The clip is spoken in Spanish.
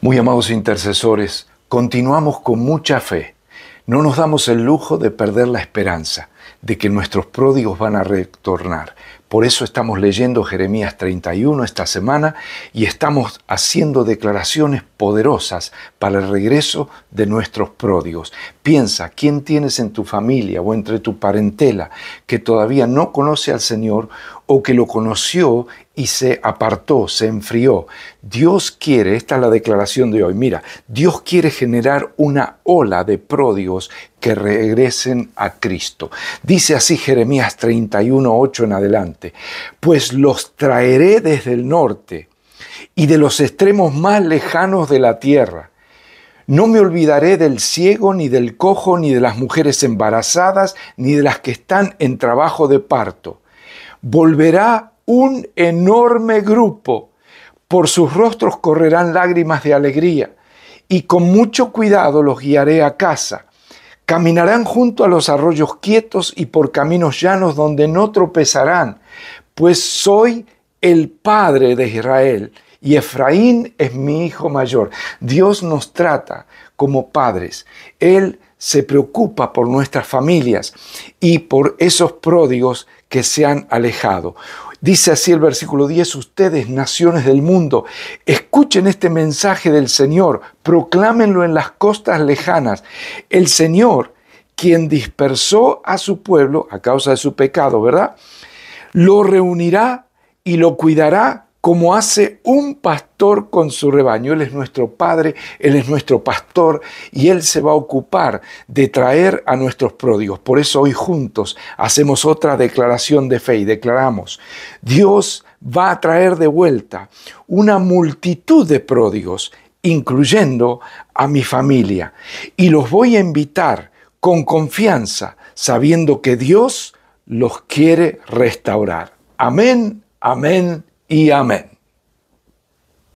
Muy amados intercesores, continuamos con mucha fe. No nos damos el lujo de perder la esperanza de que nuestros pródigos van a retornar. Por eso estamos leyendo Jeremías 31 esta semana y estamos haciendo declaraciones poderosas para el regreso de nuestros pródigos. Piensa, ¿quién tienes en tu familia o entre tu parentela que todavía no conoce al Señor o que lo conoció y se apartó, se enfrió? Dios quiere, esta es la declaración de hoy, mira, Dios quiere generar una ola de pródigos regresen a Cristo. Dice así Jeremías 31, 8 en adelante, pues los traeré desde el norte y de los extremos más lejanos de la tierra. No me olvidaré del ciego, ni del cojo, ni de las mujeres embarazadas, ni de las que están en trabajo de parto. Volverá un enorme grupo. Por sus rostros correrán lágrimas de alegría, y con mucho cuidado los guiaré a casa. Caminarán junto a los arroyos quietos y por caminos llanos donde no tropezarán, pues soy el Padre de Israel y Efraín es mi hijo mayor. Dios nos trata como padres. Él se preocupa por nuestras familias y por esos pródigos que se han alejado. Dice así el versículo 10, ustedes naciones del mundo, escuchen este mensaje del Señor, proclámenlo en las costas lejanas. El Señor, quien dispersó a su pueblo a causa de su pecado, ¿verdad? Lo reunirá y lo cuidará como hace un pastor con su rebaño. Él es nuestro Padre, Él es nuestro pastor y Él se va a ocupar de traer a nuestros pródigos. Por eso hoy juntos hacemos otra declaración de fe y declaramos, Dios va a traer de vuelta una multitud de pródigos, incluyendo a mi familia, y los voy a invitar con confianza, sabiendo que Dios los quiere restaurar. Amén, amén y amén.